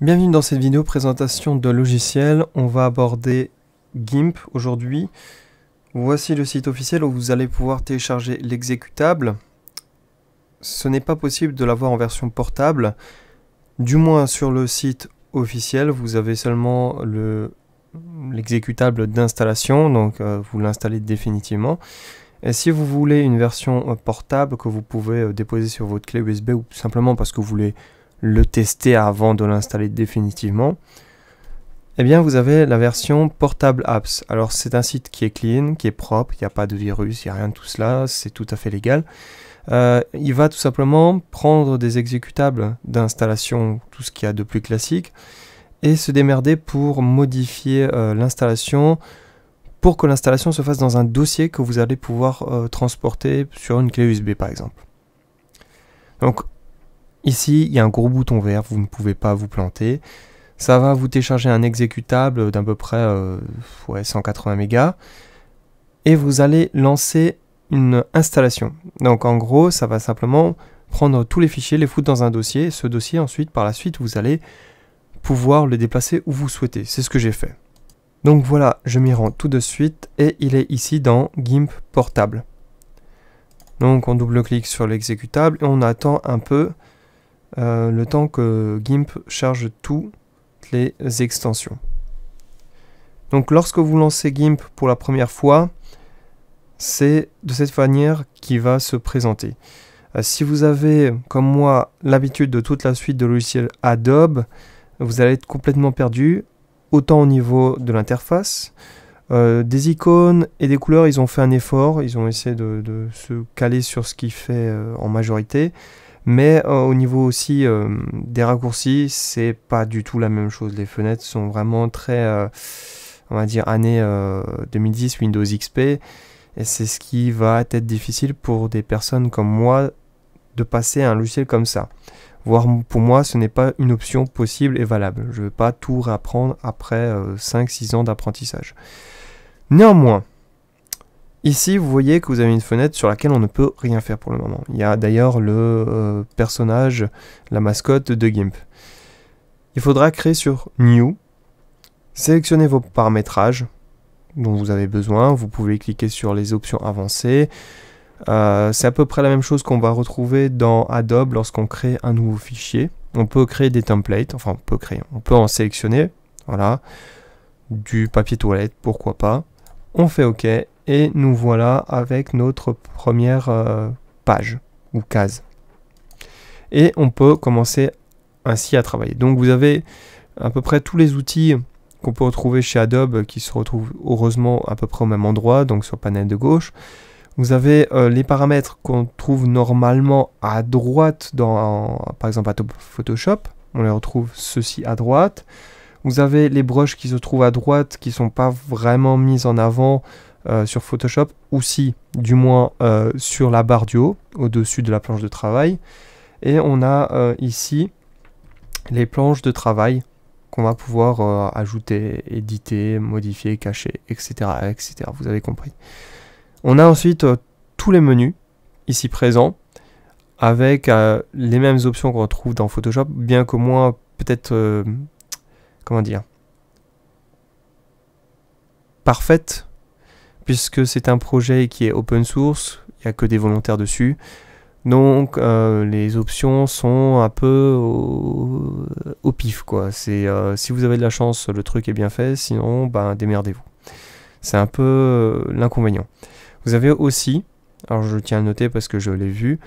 Bienvenue dans cette vidéo présentation de logiciel. On va aborder GIMP aujourd'hui. Voici le site officiel où vous allez pouvoir télécharger l'exécutable. Ce n'est pas possible de l'avoir en version portable. Du moins sur le site officiel, vous avez seulement l'exécutable d'installation, donc euh, vous l'installez définitivement. Et si vous voulez une version euh, portable que vous pouvez euh, déposer sur votre clé USB ou simplement parce que vous voulez le tester avant de l'installer définitivement, eh bien vous avez la version Portable Apps. Alors c'est un site qui est clean, qui est propre, il n'y a pas de virus, il n'y a rien de tout cela, c'est tout à fait légal. Euh, il va tout simplement prendre des exécutables d'installation, tout ce qu'il y a de plus classique, et se démerder pour modifier euh, l'installation pour que l'installation se fasse dans un dossier que vous allez pouvoir euh, transporter sur une clé USB par exemple. Donc Ici, il y a un gros bouton vert, vous ne pouvez pas vous planter. Ça va vous télécharger un exécutable d'à peu près 180 euh, mégas. Et vous allez lancer une installation. Donc en gros, ça va simplement prendre tous les fichiers, les foutre dans un dossier. ce dossier, ensuite, par la suite, vous allez pouvoir le déplacer où vous souhaitez. C'est ce que j'ai fait. Donc voilà, je m'y rends tout de suite et il est ici dans GIMP portable. Donc on double-clique sur l'exécutable et on attend un peu euh, le temps que GIMP charge toutes les extensions. Donc lorsque vous lancez GIMP pour la première fois, c'est de cette manière qui va se présenter. Euh, si vous avez, comme moi, l'habitude de toute la suite de logiciels Adobe, vous allez être complètement perdu, autant au niveau de l'interface. Euh, des icônes et des couleurs, ils ont fait un effort, ils ont essayé de, se caler sur ce qui fait en majorité. Mais euh, au niveau aussi euh, des raccourcis, c'est pas du tout la même chose. Les fenêtres sont vraiment très, euh, on va dire, année 2010, Windows XP. Et c'est ce qui va être difficile pour des personnes comme moi de passer à un logiciel comme ça. Voire pour moi, ce n'est pas une option possible et valable. Je ne vais pas tout réapprendre après 5-6 ans d'apprentissage. Néanmoins, Ici, vous voyez que vous avez une fenêtre sur laquelle on ne peut rien faire pour le moment. Il y a d'ailleurs le euh, personnage, la mascotte de GIMP. Il faudra créer sur New, sélectionnez vos paramétrages dont vous avez besoin, vous pouvez cliquer sur les options avancées. Euh, c'est à peu près la même chose qu'on va retrouver dans Adobe lorsqu'on crée un nouveau fichier. On peut créer des templates, enfin on peut créer, on peut en sélectionner, voilà, du papier toilette, pourquoi pas. On fait OK et nous voilà avec notre première euh, page ou case. Et on peut commencer ainsi à travailler. Donc vous avez à peu près tous les outils qu'on peut retrouver chez Adobe qui se retrouvent heureusement à peu près au même endroit, donc sur le panel de gauche. Vous avez euh, les paramètres qu'on trouve normalement à droite dans, par exemple, Adobe Photoshop. On les retrouve ceci à droite. Vous avez les broches qui se trouvent à droite qui ne sont pas vraiment mises en avant euh, sur Photoshop ou si du moins euh, sur la barre du haut au-dessus de la planche de travail. Et on a euh, ici les planches de travail qu'on va pouvoir ajouter, éditer, modifier, cacher, etc., etc. Vous avez compris. On a ensuite tous les menus ici présents avec les mêmes options qu'on retrouve dans Photoshop, bien qu'au moins peut-être comment dire parfaite puisque c'est un projet qui est open source, il n'y a que des volontaires dessus. Donc euh, les options sont un peu au, pif quoi. Euh, si vous avez de la chance, le truc est bien fait, sinon ben démerdez-vous. C'est un peu euh, l'inconvénient. Vous avez aussi, alors je tiens à noter parce que je l'ai vu,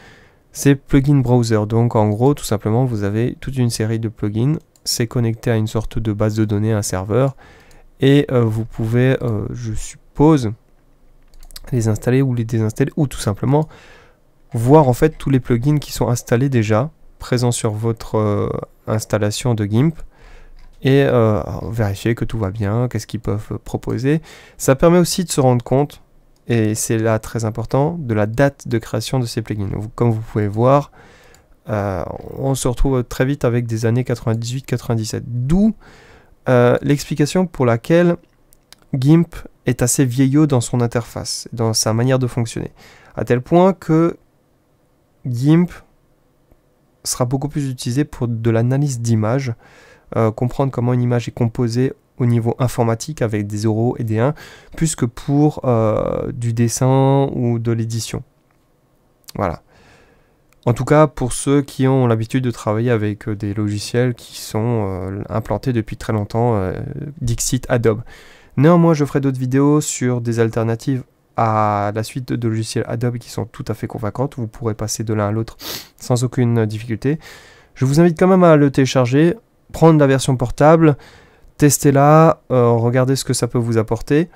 c'est plugin browser. Donc en gros, tout simplement, vous avez toute une série de plugins. C'est connecté à une sorte de base de données, un serveur, et vous pouvez, je suppose, les installer ou les désinstaller, ou tout simplement voir en fait tous les plugins qui sont installés déjà, présents sur votre euh, installation de GIMP, et euh, vérifier que tout va bien, qu'est-ce qu'ils peuvent euh, proposer. Ça permet aussi de se rendre compte, et c'est là très important, de la date de création de ces plugins. Comme vous pouvez voir, on se retrouve très vite avec des années 98-97. D'où l'explication pour laquelle GIMP est assez vieillot dans son interface, dans sa manière de fonctionner. À tel point que GIMP sera beaucoup plus utilisé pour de l'analyse d'images, euh, comprendre comment une image est composée au niveau informatique avec des 0 et des 1, plus que pour euh, du dessin ou de l'édition. Voilà. En tout cas, pour ceux qui ont l'habitude de travailler avec euh, des logiciels qui sont implantés depuis très longtemps, Dixit Adobe. Néanmoins, je ferai d'autres vidéos sur des alternatives à la suite de logiciels Adobe qui sont tout à fait convaincantes. Vous pourrez passer de l'un à l'autre sans aucune difficulté. Je vous invite quand même à le télécharger, prendre la version portable, tester la euh, regarder regardez ce que ça peut vous apporter.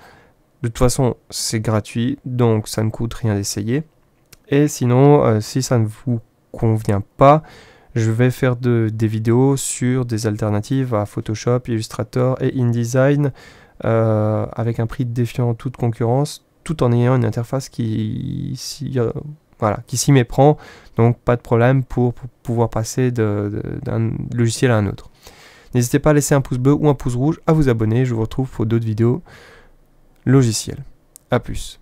De toute façon, c'est gratuit, donc ça ne coûte rien d'essayer. Et sinon, euh, si ça ne vous convient pas, je vais faire de, des vidéos sur des alternatives à Photoshop, Illustrator et InDesign euh, avec un prix défiant toute concurrence, tout en ayant une interface qui s'y euh, méprend, donc pas de problème pour, pouvoir passer d'un logiciel à un autre. N'hésitez pas à laisser un pouce bleu ou un pouce rouge, à vous abonner, je vous retrouve pour d'autres vidéos logicielles. A plus.